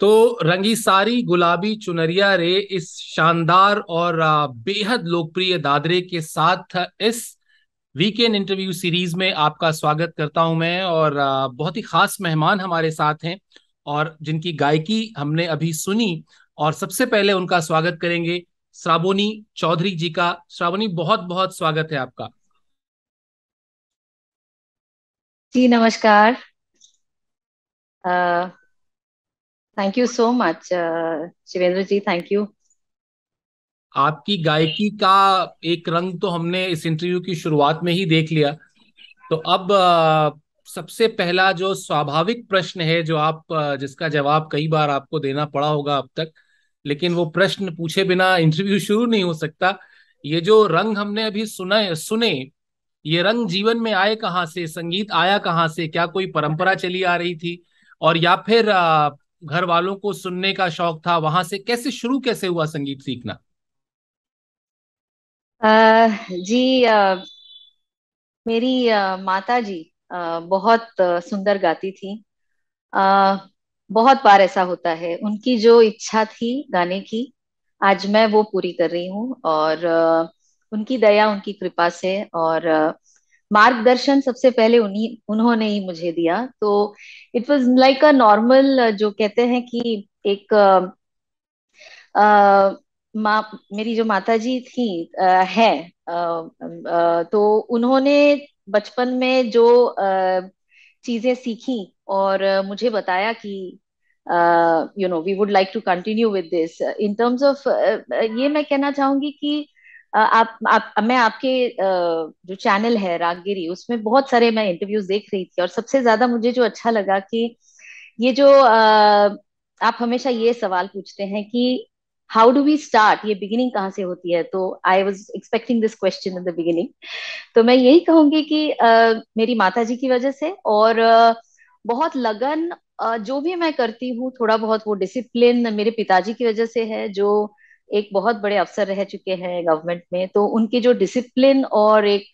तो रंगी सारी गुलाबी चुनरिया रे इस शानदार और बेहद लोकप्रिय दादरे के साथ इस वीकेंड इंटरव्यू सीरीज में आपका स्वागत करता हूं मैं और बहुत ही खास मेहमान हमारे साथ हैं और जिनकी गायकी हमने अभी सुनी और सबसे पहले उनका स्वागत करेंगे श्रावणी चौधरी जी का श्रावणी बहुत बहुत स्वागत है आपका जी नमस्कार आ... thank you so much Shivendra ji thank you आपकी गायकी का एक रंग तो हमने इस इंटरव्यू की शुरुआत में ही देख लिया तो अब uh, सबसे पहला जो स्वाभाविक प्रश्न है जो आप uh, जिसका जवाब कई बार आपको देना पड़ा होगा अब तक लेकिन वो प्रश्न पूछे बिना इंटरव्यू शुरू नहीं हो सकता ये जो रंग हमने अभी सुना सुने ये रंग जीवन में आए कहाँ से संगीत आया कहाँ से क्या कोई परंपरा चली आ रही थी और या फिर uh, घर वालों को सुनने का शौक था वहां से कैसे शुरू कैसे हुआ संगीत सीखना जी आ, मेरी आ, माता जी आ, बहुत सुंदर गाती थी आ, बहुत बार ऐसा होता है उनकी जो इच्छा थी गाने की आज मैं वो पूरी कर रही हूँ और आ, उनकी दया उनकी कृपा से और आ, मार्गदर्शन सबसे पहले उन्हीं उन्होंने ही मुझे दिया तो it was like a normal जो कहते हैं कि एक आ, मा, मेरी जो माता जी थी आ, है आ, आ, तो उन्होंने बचपन में जो चीजें सीखी और मुझे बताया कि you know we would like to continue with this in terms of ये मैं कहना चाहूंगी कि आप आप मैं आपके जो चैनल है रागगिरी उसमें बहुत सारे मैं इंटरव्यूज देख रही थी और सबसे ज्यादा मुझे जो अच्छा लगा कि ये जो आप हमेशा ये सवाल पूछते हैं कि हाउ डू वी स्टार्ट ये बिगिनिंग कहाँ से होती है तो I was expecting this question in the beginning तो मैं यही कहूंगी कि आ, मेरी माता जी की वजह से और आ, बहुत लगन आ, जो भी मैं करती हूँ थोड़ा बहुत वो डिसिप्लिन मेरे पिताजी की वजह से है जो एक बहुत बड़े अफसर रह चुके हैं गवर्नमेंट में तो उनकी जो डिसिप्लिन और एक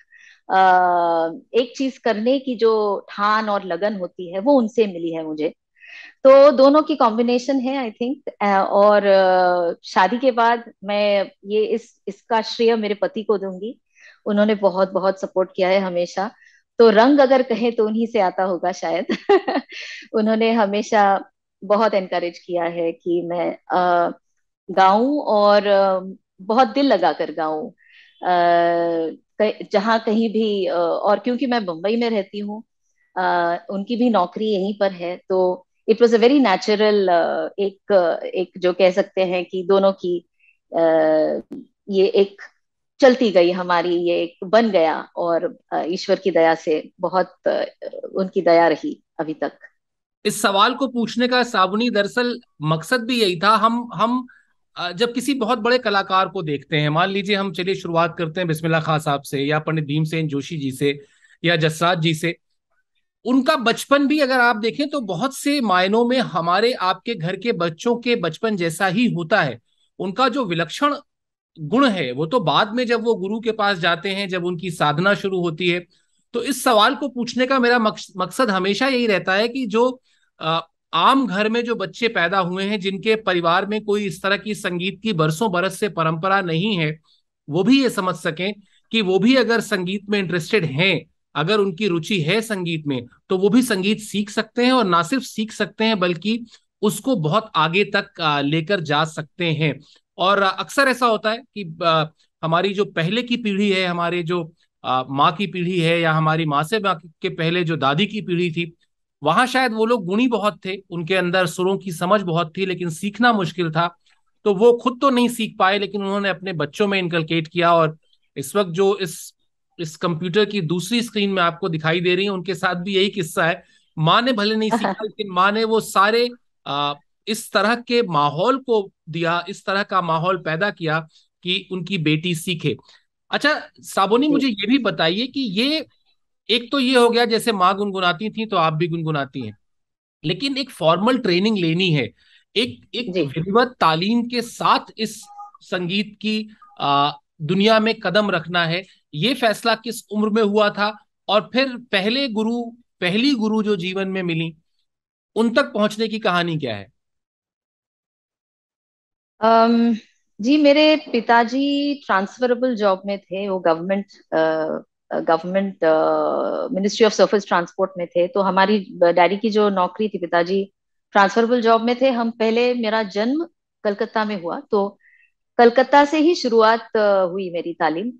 आ, एक चीज करने की जो ठान और लगन होती है वो उनसे मिली है मुझे तो दोनों की कॉम्बिनेशन है आई थिंक और शादी के बाद मैं ये इस इसका श्रेय मेरे पति को दूंगी उन्होंने बहुत बहुत सपोर्ट किया है हमेशा तो रंग अगर कहें तो उन्हीं से आता होगा शायद उन्होंने हमेशा बहुत एनकरेज किया है कि मैं आ, गाऊं और बहुत दिल लगा कर गाऊं जहाँ कहीं भी और क्योंकि मैं मुंबई में रहती हूँ उनकी भी नौकरी यहीं पर है तो it was a very natural एक एक जो कह सकते हैं कि दोनों की ये एक चलती गई हमारी ये एक बन गया और ईश्वर की दया से बहुत उनकी दया रही अभी तक इस सवाल को पूछने का साबुनी दरअसल मकसद भी यही था हम हम जब किसी बहुत बड़े कलाकार को देखते हैं मान लीजिए हम चलिए शुरुआत करते हैं बिस्मिल्ला खान साहब से या पंडित भीमसेन जोशी जी से या जस्साद जी से उनका बचपन भी अगर आप देखें तो बहुत से मायनों में हमारे आपके घर के बच्चों के बचपन जैसा ही होता है उनका जो विलक्षण गुण है वो तो बाद में जब वो गुरु के पास जाते हैं जब उनकी साधना शुरू होती है तो इस सवाल को पूछने का मेरा मकसद हमेशा यही रहता है कि जो आम घर में जो बच्चे पैदा हुए हैं जिनके परिवार में कोई इस तरह की संगीत की बरसों बरस से परंपरा नहीं है वो भी ये समझ सकें कि वो भी अगर संगीत में इंटरेस्टेड हैं अगर उनकी रुचि है संगीत में तो वो भी संगीत सीख सकते हैं और ना सिर्फ सीख सकते हैं बल्कि उसको बहुत आगे तक लेकर जा सकते हैं और अक्सर ऐसा होता है कि हमारी जो पहले की पीढ़ी है हमारे जो माँ की पीढ़ी है या हमारी माँ से माँ के पहले जो दादी की पीढ़ी थी वहां शायद वो लोग गुणी बहुत थे उनके अंदर सुरों की समझ बहुत थी लेकिन सीखना मुश्किल था तो वो खुद तो नहीं सीख पाए लेकिन उन्होंने अपने बच्चों में इनकलकेट किया और इस वक्त जो इस इस कंप्यूटर की दूसरी स्क्रीन में आपको दिखाई दे रही है उनके साथ भी यही किस्सा है माँ ने भले नहीं सीखा लेकिन माँ ने वो सारे आ, इस तरह के माहौल को दिया इस तरह का माहौल पैदा किया कि उनकी बेटी सीखे अच्छा साबोनी मुझे ये भी बताइए कि ये एक तो ये हो गया जैसे माँ गुनगुनाती थी तो आप भी गुनगुनाती हैं लेकिन एक फॉर्मल ट्रेनिंग लेनी है एक एक विधिवत तालीम के साथ इस संगीत की आ, दुनिया में कदम रखना है ये फैसला किस उम्र में हुआ था और फिर पहले गुरु पहली गुरु जो जीवन में मिली उन तक पहुंचने की कहानी क्या है um, जी मेरे पिताजी ट्रांसफरेबल जॉब में थे वो government government ministry of surface transport में थे तो हमारी डैडी की जो नौकरी थी पिताजी ट्रांसफरबल जॉब में थे हम पहले मेरा जन्म कलकत्ता में हुआ तो कलकत्ता से ही शुरुआत हुई मेरी तालीम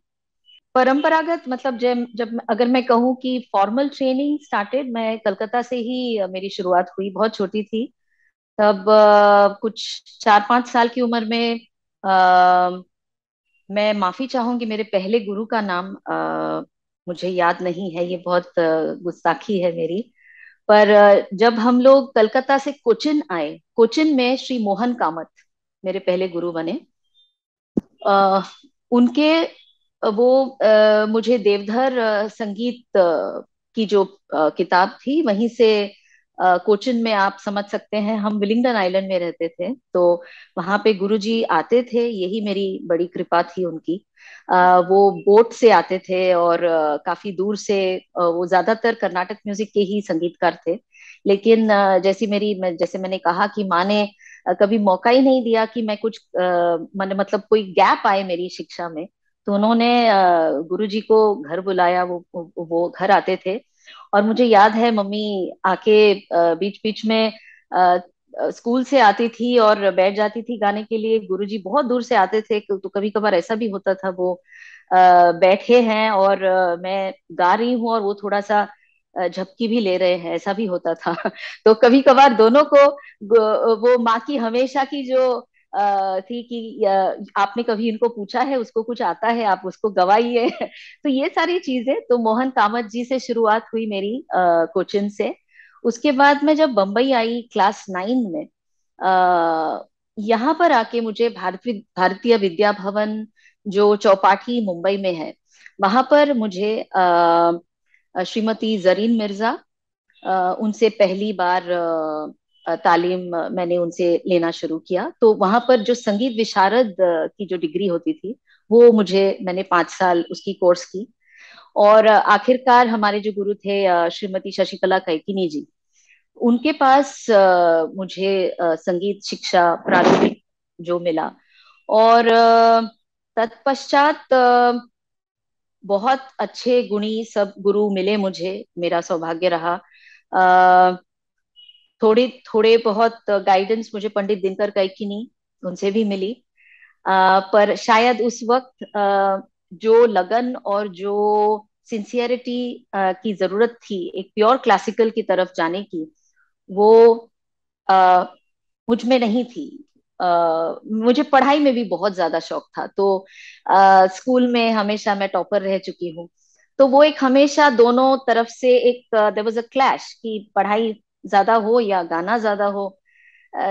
परंपरागत मतलब जब जब अगर मैं कहूँ कि फॉर्मल ट्रेनिंग स्टार्टेड मैं कलकत्ता से ही मेरी शुरुआत हुई बहुत छोटी थी तब आ, कुछ चार पांच साल की उम्र में आ, मैं माफी चाहूंगी मेरे पहले गुरु का नाम आ, मुझे याद नहीं है ये बहुत गुस्ताखी है मेरी पर जब हम लोग कलकत्ता से कोचिन आए कोचिन में श्री मोहन कामत मेरे पहले गुरु बने आ, उनके वो आ, मुझे देवधर संगीत की जो किताब थी वहीं से कोचिन में आप समझ सकते हैं हम विलिंगडन आइलैंड में रहते थे तो वहां पे गुरुजी आते थे यही मेरी बड़ी कृपा थी उनकी वो बोट से आते थे और काफी दूर से वो ज्यादातर कर्नाटक म्यूजिक के ही संगीतकार थे लेकिन जैसी मेरी जैसे मैंने कहा कि माँ ने कभी मौका ही नहीं दिया कि मैं कुछ मैंने मतलब कोई गैप आए मेरी शिक्षा में तो उन्होंने गुरुजी को घर बुलाया वो वो घर आते थे और मुझे याद है मम्मी आके बीच बीच में स्कूल से आती थी और बैठ जाती थी गाने के लिए गुरुजी बहुत दूर से आते थे तो कभी कभार ऐसा भी होता था वो बैठे हैं और मैं गा रही हूँ और वो थोड़ा सा झपकी भी ले रहे हैं ऐसा भी होता था तो कभी कभार दोनों को वो माँ की हमेशा की जो थी कि आपने कभी इनको पूछा है उसको कुछ आता है आप उसको गवाइए तो ये सारी चीजें तो मोहन कामत जी से शुरुआत हुई मेरी कोचिंग से उसके बाद मैं जब बम्बई आई क्लास नाइन में अः यहाँ पर आके मुझे भारतीय भारतीय विद्या भवन जो चौपाटी मुंबई में है वहां पर मुझे अः श्रीमती जरीन मिर्जा उनसे पहली बार तालीम मैंने उनसे लेना शुरू किया तो वहां पर जो संगीत विशारद की जो डिग्री होती थी वो मुझे मैंने पांच साल उसकी कोर्स की और आखिरकार हमारे जो गुरु थे श्रीमती शशिकला कैकिनी जी उनके पास मुझे संगीत शिक्षा प्रारंभिक जो मिला और तत्पश्चात बहुत अच्छे गुणी सब गुरु मिले मुझे मेरा सौभाग्य रहा अः थोड़ी थोड़े बहुत गाइडेंस मुझे पंडित दिनकर कैकिनी उनसे भी मिली आ, पर शायद उस वक्त आ, जो लगन और जो सिंसियरिटी की जरूरत थी एक प्योर क्लासिकल की तरफ जाने की वो मुझ में नहीं थी Uh, मुझे पढ़ाई में भी बहुत ज्यादा शौक था तो uh, स्कूल में हमेशा मैं टॉपर रह चुकी हूँ तो वो एक हमेशा दोनों तरफ से एक देर वॉज अ क्लैश कि पढ़ाई ज्यादा हो या गाना ज्यादा हो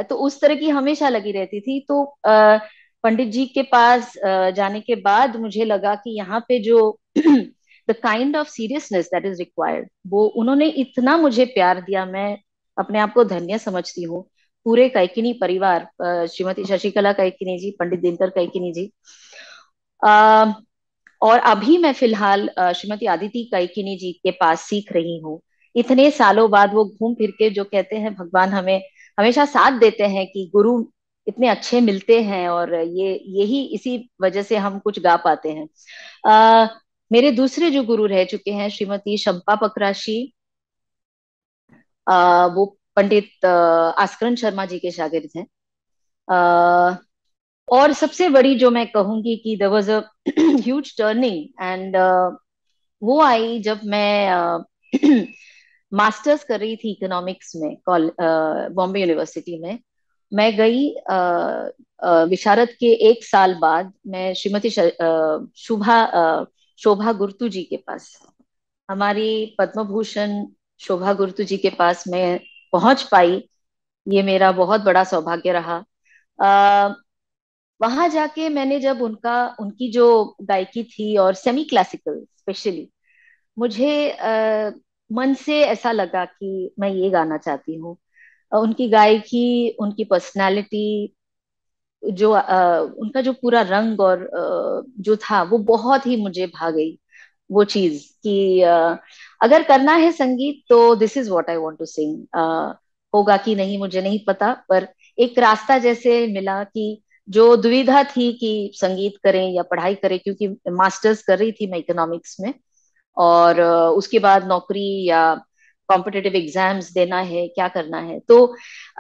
तो उस तरह की हमेशा लगी रहती थी तो पंडित जी के पास जाने के बाद मुझे लगा कि यहाँ पे जो the kind of seriousness that is required वो उन्होंने इतना मुझे प्यार दिया मैं अपने आप को धन्य समझती हूँ पूरे कैकिनी परिवार श्रीमती शशिकला कैकिनी जी पंडित दिनकर कैकिनी जी आ, और अभी मैं फिलहाल श्रीमती आदिति कैकिनी जी के पास सीख रही हूँ इतने सालों बाद वो घूम फिर के जो कहते हैं भगवान हमें हमेशा साथ देते हैं कि गुरु इतने अच्छे मिलते हैं और ये यही इसी वजह से हम कुछ गा पाते हैं आ, मेरे दूसरे जो गुरु रह चुके हैं श्रीमती शंपा पकराशी आ, वो पंडित आस्करण शर्मा जी के शागिर्द हैं और सबसे बड़ी जो मैं कहूंगी कि there was a huge turning and वो आई जब मैं मास्टर्स कर रही थी इकोनॉमिक्स में बॉम्बे यूनिवर्सिटी में मैं गई विशारद के एक साल बाद मैं श्रीमती शुभा शोभा गुरतु जी के पास हमारी पद्म भूषण शोभा गुरतु जी के पास मैं पहुंच पाई ये मेरा बहुत बड़ा सौभाग्य रहा वहां जाके मैंने जब उनका उनकी जो गायकी थी और सेमी क्लासिकल स्पेशली मुझे आ, मन से ऐसा लगा कि मैं ये गाना चाहती हूँ उनकी गायकी उनकी पर्सनालिटी जो आ, उनका जो पूरा रंग और आ, जो था वो बहुत ही मुझे भा गई वो चीज कि आ, अगर करना है संगीत तो this is what I want to sing होगा कि नहीं मुझे नहीं पता पर एक रास्ता जैसे मिला कि जो दुविधा थी कि संगीत करें या पढ़ाई करें क्योंकि मास्टर्स कर रही थी मैं इकोनॉमिक्स में और उसके बाद नौकरी या कॉम्पिटेटिव एग्जाम्स देना है क्या करना है तो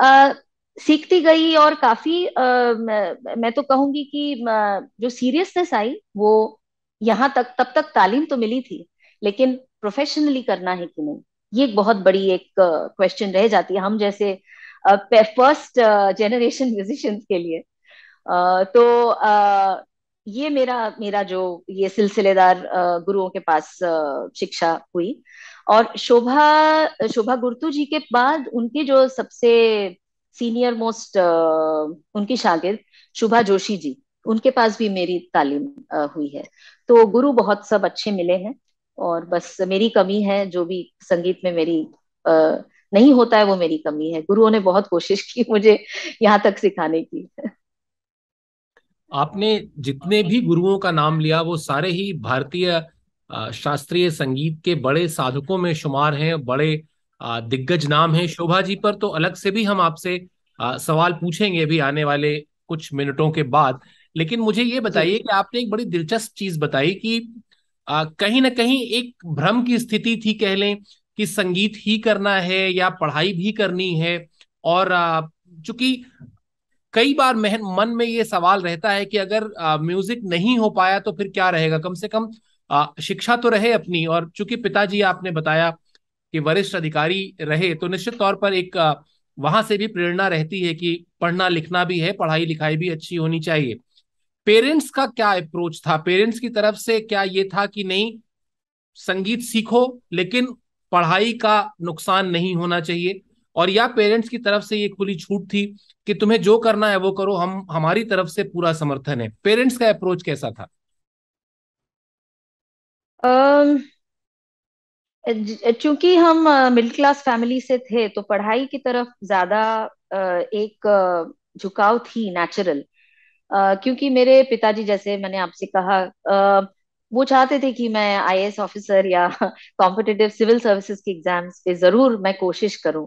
आ, सीखती गई और काफी आ, मैं, मैं तो कहूंगी कि जो सीरियसनेस आई वो यहाँ तक तब तक तालीम तो मिली थी लेकिन प्रोफेशनली करना है कि नहीं ये एक बहुत बड़ी एक क्वेश्चन रह जाती है हम जैसे फर्स्ट जनरेशन म्यूजिशियंस के लिए तो ये मेरा मेरा जो ये सिलसिलेदार गुरुओं के पास शिक्षा हुई और शोभा शोभा गुरतु जी के बाद उनके जो सबसे सीनियर मोस्ट उनकी शागिर्द शुभा जोशी जी उनके पास भी मेरी तालीम हुई है तो गुरु बहुत सब अच्छे मिले हैं और बस मेरी कमी है जो भी संगीत में मेरी नहीं होता है वो मेरी कमी है गुरुओं ने बहुत कोशिश की मुझे यहाँ तक सिखाने की आपने जितने भी गुरुओं का नाम लिया वो सारे ही भारतीय शास्त्रीय संगीत के बड़े साधकों में शुमार हैं बड़े दिग्गज नाम हैं शोभा जी पर तो अलग से भी हम आपसे सवाल पूछेंगे भी आने वाले कुछ मिनटों के बाद लेकिन मुझे ये बताइए कि आपने एक बड़ी दिलचस्प चीज बताई कि कहीं ना कहीं एक भ्रम की स्थिति थी कह लें कि संगीत ही करना है या पढ़ाई भी करनी है और चूंकि कई बार मेहन मन में ये सवाल रहता है कि अगर म्यूजिक नहीं हो पाया तो फिर क्या रहेगा कम से कम आ, शिक्षा तो रहे अपनी और चूंकि पिताजी आपने बताया कि वरिष्ठ अधिकारी रहे तो निश्चित तौर पर एक आ, वहां से भी प्रेरणा रहती है कि पढ़ना लिखना भी है पढ़ाई लिखाई भी अच्छी होनी चाहिए पेरेंट्स का क्या अप्रोच था पेरेंट्स की तरफ से क्या ये था कि नहीं संगीत सीखो लेकिन पढ़ाई का नुकसान नहीं होना चाहिए और या पेरेंट्स की तरफ से ये खुली छूट थी कि तुम्हें जो करना है वो करो हम हमारी तरफ से पूरा समर्थन है पेरेंट्स का अप्रोच कैसा था चूंकि हम मिडिल क्लास फैमिली से थे तो पढ़ाई की तरफ ज्यादा एक झुकाव थी नेचुरल क्योंकि मेरे पिताजी जैसे मैंने आपसे कहा वो चाहते थे कि मैं आईएएस ऑफिसर या कॉम्पिटेटिव सिविल सर्विसेज के एग्जाम्स पे जरूर मैं कोशिश करूं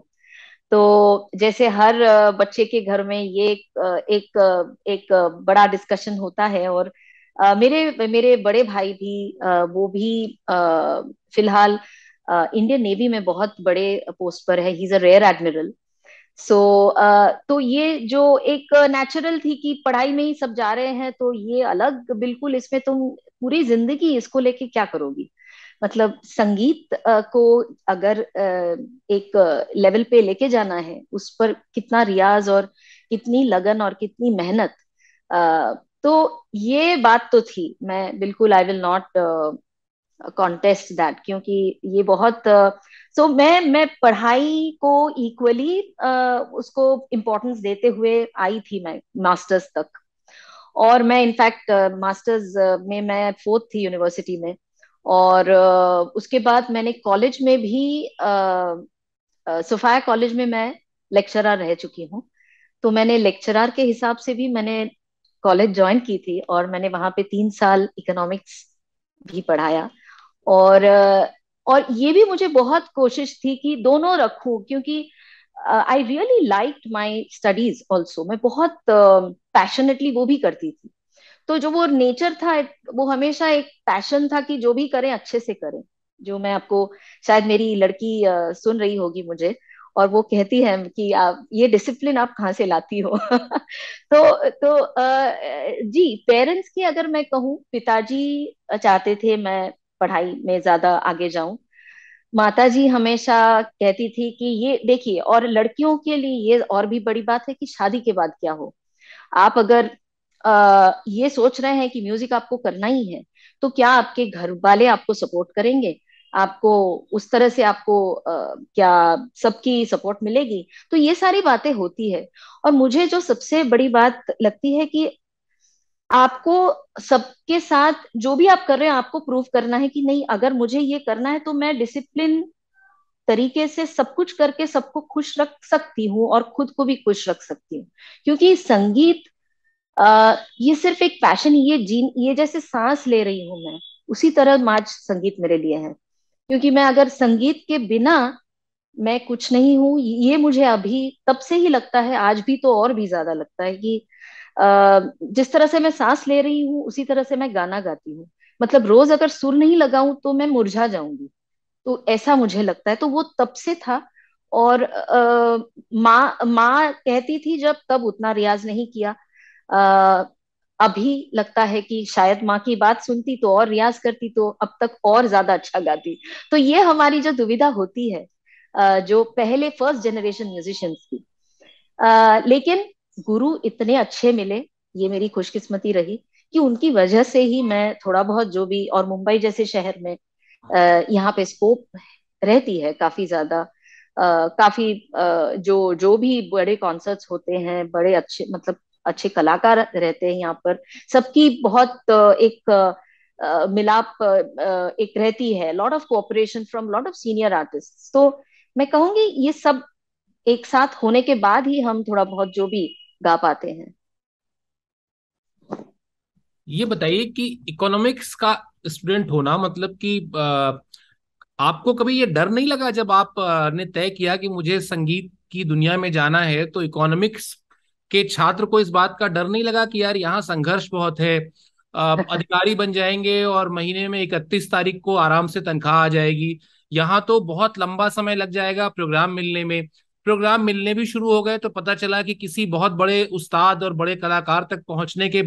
तो जैसे हर बच्चे के घर में ये एक एक, एक बड़ा डिस्कशन होता है और मेरे मेरे बड़े भाई भी वो भी फिलहाल इंडियन नेवी में बहुत बड़े पोस्ट पर है he is a rear admiral so तो ये जो एक नेचुरल थी कि पढ़ाई में ही सब जा रहे हैं तो ये अलग बिल्कुल इसमें तुम पूरी जिंदगी इसको लेके क्या करोगी मतलब संगीत को अगर एक लेवल पे लेके जाना है उस पर कितना रियाज और कितनी लगन और कितनी मेहनत तो ये बात तो थी मैं बिल्कुल I will not contest that क्योंकि ये बहुत सो uh, so मैं मैं पढ़ाई को इक्वली uh, उसको इम्पोर्टेंस देते हुए आई थी मैं मास्टर्स तक और मैं इनफैक्ट मास्टर्स uh, में मैं फोर्थ थी यूनिवर्सिटी में और उसके बाद मैंने कॉलेज में भी सफाया कॉलेज में मैं लेक्चरर रह चुकी हूँ तो मैंने लेक्चरर के हिसाब से भी मैंने कॉलेज ज्वाइन की थी और मैंने वहाँ पे तीन साल इकोनॉमिक्स भी पढ़ाया और और ये भी मुझे बहुत कोशिश थी कि दोनों रखूँ क्योंकि I really like my studies also मैं बहुत पैशनेटली uh, वो भी करती थी तो जो वो नेचर था वो हमेशा एक पैशन था कि जो भी करें अच्छे से करें जो मैं आपको शायद मेरी लड़की सुन रही होगी मुझे और वो कहती है कि आप ये डिसिप्लिन आप कहाँ से लाती हो तो तो जी पेरेंट्स की अगर मैं कहूँ पिताजी चाहते थे मैं पढ़ाई में ज्यादा आगे जाऊं माता जी हमेशा कहती थी कि ये देखिए और लड़कियों के लिए ये और भी बड़ी बात है कि शादी के बाद क्या हो आप अगर ये सोच रहे हैं कि म्यूजिक आपको करना ही है तो क्या आपके घर वाले आपको सपोर्ट करेंगे आपको उस तरह से आपको आ, क्या सबकी सपोर्ट मिलेगी तो ये सारी बातें होती है और मुझे जो सबसे बड़ी बात लगती है कि आपको सबके साथ जो भी आप कर रहे हैं आपको प्रूव करना है कि नहीं अगर मुझे ये करना है तो मैं डिसिप्लिन तरीके से सब कुछ करके सबको खुश रख सकती हूँ और खुद को भी खुश रख सकती हूँ क्योंकि संगीत अः ये सिर्फ एक पैशन ये जीन ये जैसे सांस ले रही हूँ मैं उसी तरह माज संगीत मेरे लिए है क्योंकि मैं अगर संगीत के बिना मैं कुछ नहीं हूँ ये मुझे अभी तब से ही लगता है आज भी तो और भी ज्यादा लगता है कि जिस तरह से मैं सांस ले रही हूँ उसी तरह से मैं गाना गाती हूँ मतलब रोज अगर सुर नहीं लगाऊ तो मैं मुरझा जाऊंगी तो ऐसा मुझे लगता है तो वो तब से था और माँ माँ कहती थी जब तब उतना रियाज नहीं किया आ, अभी लगता है कि शायद माँ की बात सुनती तो और रियाज करती तो अब तक और ज्यादा अच्छा गाती तो ये हमारी जो दुविधा होती है जो पहले फर्स्ट जनरेशन म्यूजिशियंस की लेकिन गुरु इतने अच्छे मिले ये मेरी खुशकिस्मती रही कि उनकी वजह से ही मैं थोड़ा बहुत जो भी और मुंबई जैसे शहर में यहाँ पे स्कोप रहती है काफी ज्यादा काफी जो जो भी बड़े कॉन्सर्ट्स होते हैं बड़े अच्छे मतलब अच्छे कलाकार रहते हैं यहाँ पर सबकी बहुत एक मिलाप एक रहती है lot of cooperation from lot of senior artist तो मैं कहूंगी ये सब एक साथ होने के बाद ही हम थोड़ा बहुत जो भी गा पाते हैं ये बताइए कि इकोनॉमिक्स का स्टूडेंट होना मतलब कि आपको कभी ये डर नहीं लगा जब आप ने तय किया कि मुझे संगीत की दुनिया में जाना है तो इकोनॉमिक्स कि छात्र को इस बात का डर नहीं लगा कि यार यहाँ संघर्ष बहुत है अधिकारी बन जाएंगे और महीने में इकतीस तारीख को आराम से तनख्वाह आ जाएगी यहाँ तो बहुत लंबा समय लग जाएगा प्रोग्राम मिलने में प्रोग्राम मिलने भी शुरू हो गए तो पता चला कि किसी बहुत बड़े उस्ताद और बड़े कलाकार तक पहुंचने के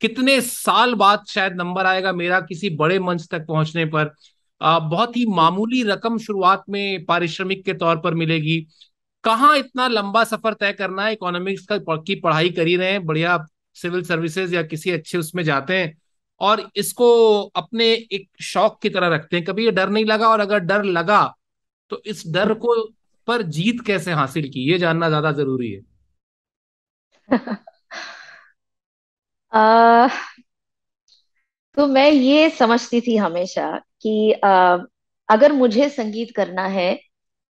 कितने साल बाद शायद नंबर आएगा मेरा किसी बड़े मंच तक पहुंचने पर बहुत ही मामूली रकम शुरुआत में पारिश्रमिक के तौर पर मिलेगी कहाँ इतना लंबा सफर तय करना है इकोनॉमिक्स का की पढ़ाई कर ही रहे हैं बढ़िया सिविल सर्विसेज या किसी अच्छे उसमें जाते हैं और इसको अपने एक शौक की तरह रखते हैं कभी ये डर नहीं लगा और अगर डर लगा तो इस डर को पर जीत कैसे हासिल की ये जानना ज्यादा जरूरी है आ, तो मैं ये समझती थी हमेशा कि आ, अगर मुझे संगीत करना है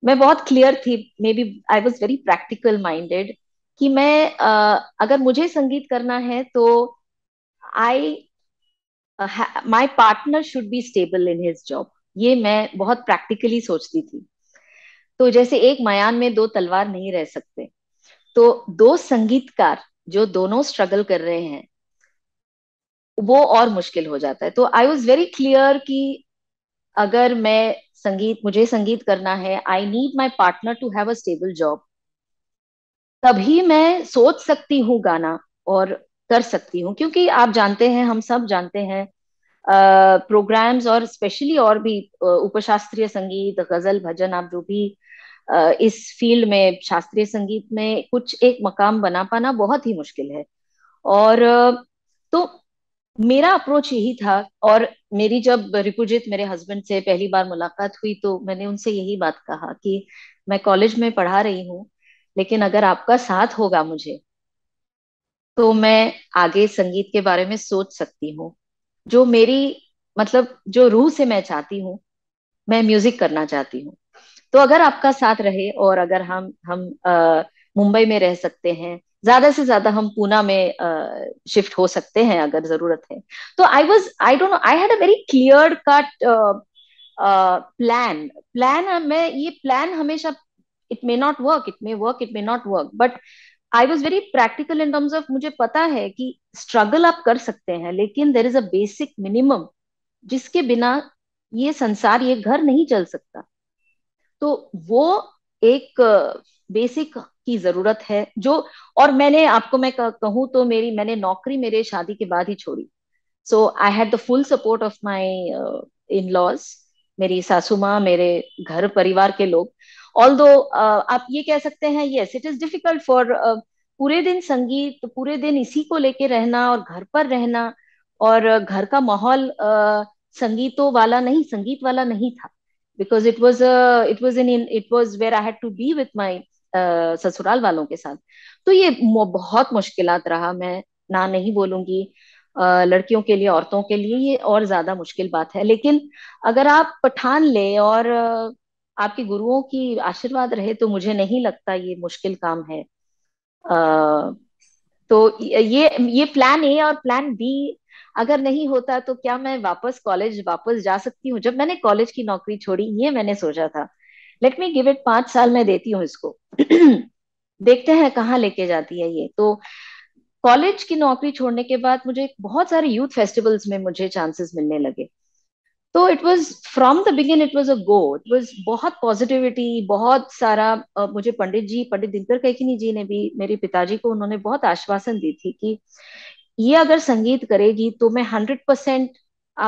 मैं बहुत क्लियर थी maybe I was very practical minded कि मैं uh, अगर मुझे संगीत करना है तो I my partner should be stable in his job ये मैं बहुत प्रैक्टिकली सोचती थी तो जैसे एक मयान में दो तलवार नहीं रह सकते तो दो संगीतकार जो दोनों स्ट्रगल कर रहे हैं वो और मुश्किल हो जाता है तो आई वॉज वेरी क्लियर कि अगर मैं संगीत मुझे संगीत करना है I need my partner to have a stable job तभी मैं सोच सकती हूँ गाना और कर सकती हूँ क्योंकि आप जानते हैं हम सब जानते हैं प्रोग्राम्स और स्पेशली और भी उपशास्त्रीय संगीत गजल भजन आप जो भी इस फील्ड में शास्त्रीय संगीत में कुछ एक मकाम बना पाना बहुत ही मुश्किल है और तो मेरा अप्रोच यही था और मेरी जब रिपुजित मेरे हस्बैंड से पहली बार मुलाकात हुई तो मैंने उनसे यही बात कहा कि मैं कॉलेज में पढ़ा रही हूँ लेकिन अगर आपका साथ होगा मुझे तो मैं आगे संगीत के बारे में सोच सकती हूँ जो मेरी मतलब जो रूह से मैं चाहती हूँ मैं म्यूजिक करना चाहती हूँ तो अगर आपका साथ रहे और अगर हम हम मुंबई में रह सकते हैं ज्यादा से ज्यादा हम पूना में शिफ्ट हो सकते हैं अगर जरूरत है तो I was I don't know I had a very clear cut plan plan मैं ये प्लान हमेशा it may not work it may work it may not work but I was very practical in terms of मुझे पता है कि struggle आप कर सकते हैं लेकिन there is a basic minimum जिसके बिना ये संसार ये घर नहीं चल सकता तो वो एक बेसिक की जरूरत है जो और मैंने आपको मैं कहूँ तो मेरी मैंने नौकरी मेरे शादी के बाद ही छोड़ी so I had the full support of my in laws मेरी सासू माँ मेरे घर परिवार के लोग ऑल दो uh, आप ये कह सकते हैं yes it is difficult for पूरे दिन संगीत पूरे दिन इसी को लेके रहना और घर पर रहना और uh, घर का माहौल uh, संगीतों वाला नहीं संगीत वाला नहीं था because it was it was in it was where I had to be with my ससुराल वालों के साथ तो ये बहुत मुश्किल रहा मैं ना नहीं बोलूंगी लड़कियों के लिए औरतों के लिए ये और ज्यादा मुश्किल बात है लेकिन अगर आप पठान ले और आपके गुरुओं की आशीर्वाद रहे तो मुझे नहीं लगता ये मुश्किल काम है तो ये ये प्लान ए और प्लान बी अगर नहीं होता तो क्या मैं वापस कॉलेज वापस जा सकती हूँ जब मैंने कॉलेज की नौकरी छोड़ी ये मैंने सोचा था लेट मी गिव इट पांच साल में देती हूँ इसको देखते हैं कहाँ लेके जाती है ये तो कॉलेज की नौकरी छोड़ने के बाद मुझे बहुत सारे यूथ फेस्टिवल्स में मुझे चांसेस मिलने लगे तो it was from the begin it was a go it was बहुत पॉजिटिविटी बहुत सारा uh, मुझे पंडित जी पंडित दिनकर कैकिनी जी ने भी मेरे पिताजी को उन्होंने बहुत आश्वासन दी थी कि ये अगर संगीत करेगी तो मैं हंड्रेड परसेंट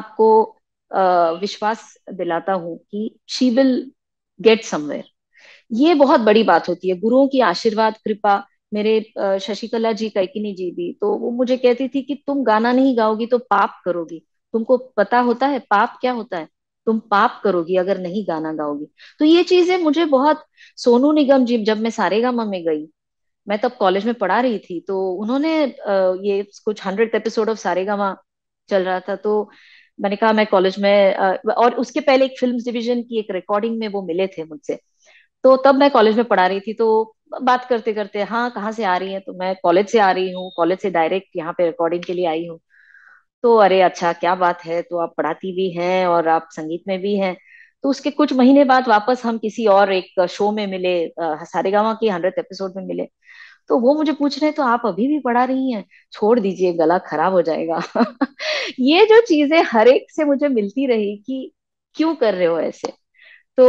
आपको uh, विश्वास दिलाता हूँ कि शी विल गेट समवेयर ये बहुत बड़ी बात होती है गुरुओं की आशीर्वाद कृपा मेरे शशिकला जी कैकिनी जी भी तो वो मुझे कहती थी कि तुम गाना नहीं गाओगी तो पाप करोगी तुमको पता होता है पाप क्या होता है तुम पाप करोगी अगर नहीं गाना गाओगी तो ये चीजें मुझे बहुत सोनू निगम जी जब मैं सारेगामा में गई मैं तब कॉलेज में पढ़ा रही थी तो उन्होंने ये कुछ हंड्रेड एपिसोड ऑफ सारेगा चल रहा था तो मैंने कहा मैं कॉलेज में और उसके पहले एक फिल्म डिविजन की एक रिकॉर्डिंग में वो मिले थे मुझसे तो तब मैं कॉलेज में पढ़ा रही थी तो बात करते करते हाँ कहाँ से आ रही है तो मैं कॉलेज से आ रही हूँ कॉलेज से डायरेक्ट यहाँ पे रिकॉर्डिंग के लिए आई हूँ तो अरे अच्छा क्या बात है तो आप पढ़ाती भी हैं और आप संगीत में भी हैं तो उसके कुछ महीने बाद वापस हम किसी और एक शो में मिले सारेगा की हंड्रेड एपिसोड में मिले तो वो मुझे पूछ रहे हैं तो आप अभी भी पढ़ा रही हैं छोड़ दीजिए गला खराब हो जाएगा ये जो चीजें हर एक से मुझे मिलती रही कि क्यों कर रहे हो ऐसे तो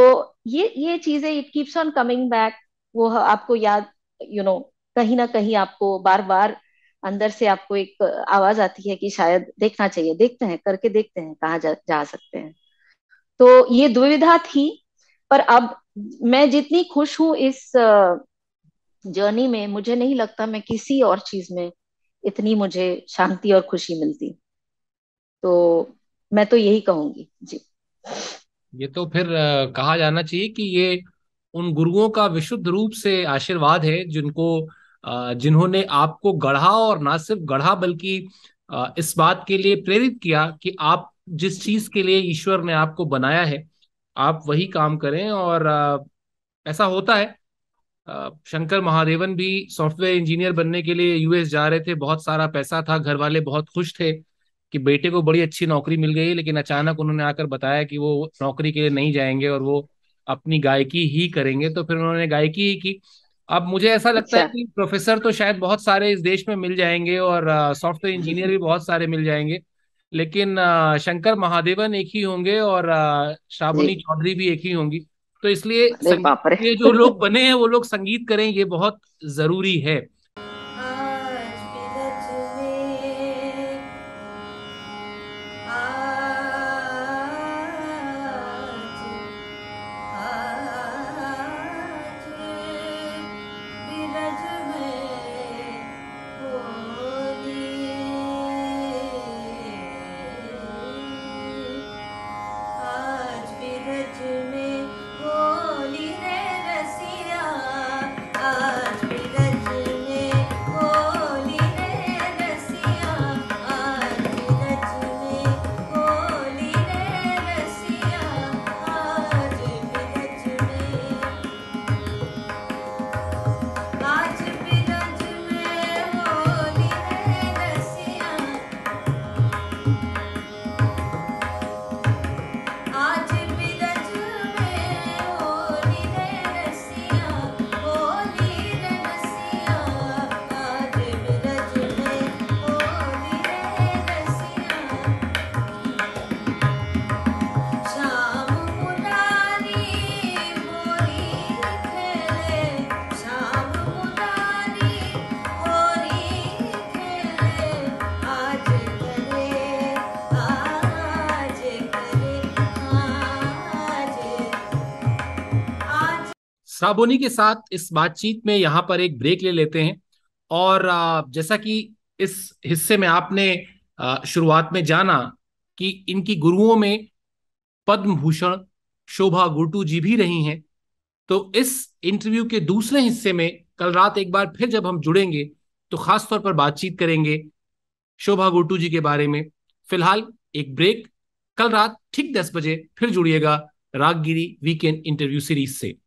ये ये चीजें it keeps on coming back वो आपको याद यू नो कहीं ना कहीं आपको बार बार अंदर से आपको एक आवाज आती है कि शायद देखना चाहिए देखते हैं करके देखते हैं कहाँ जा, जा सकते हैं तो ये दुविधा थी पर अब मैं जितनी खुश हूं इस जर्नी में मुझे नहीं लगता मैं किसी और चीज में इतनी मुझे शांति और खुशी मिलती तो मैं तो यही कहूंगी जी ये तो फिर कहा जाना चाहिए कि ये उन गुरुओं का विशुद्ध रूप से आशीर्वाद है जिनको जिन्होंने आपको गढ़ा और ना सिर्फ गढ़ा बल्कि इस बात के लिए प्रेरित किया कि आप जिस चीज के लिए ईश्वर ने आपको बनाया है आप वही काम करें और ऐसा होता है शंकर महादेवन भी सॉफ्टवेयर इंजीनियर बनने के लिए यूएस जा रहे थे बहुत सारा पैसा था घर वाले बहुत खुश थे कि बेटे को बड़ी अच्छी नौकरी मिल गई लेकिन अचानक उन्होंने आकर बताया कि वो नौकरी के लिए नहीं जाएंगे और वो अपनी गायकी ही करेंगे तो फिर उन्होंने गायकी ही की अब मुझे ऐसा लगता है अच्छा। कि प्रोफेसर तो शायद बहुत सारे इस देश में मिल जाएंगे और सॉफ्टवेयर इंजीनियर भी बहुत सारे मिल जाएंगे लेकिन शंकर महादेवन एक ही होंगे और श्रावणी चौधरी भी एक ही होंगी तो इसलिए ये जो लोग बने हैं वो लोग संगीत करें ये बहुत जरूरी है श्राबोनी के साथ इस बातचीत में यहाँ पर एक ब्रेक ले लेते हैं और जैसा कि इस हिस्से में आपने शुरुआत में जाना कि इनकी गुरुओं में पद्म भूषण शोभा गुटू जी भी रही हैं तो इस इंटरव्यू के दूसरे हिस्से में कल रात एक बार फिर जब हम जुड़ेंगे तो खासतौर पर बातचीत करेंगे शोभा गुटू जी के बारे में फिलहाल एक ब्रेक कल रात ठीक दस बजे फिर जुड़िएगा रागगिरी वीकेंड इंटरव्यू सीरीज से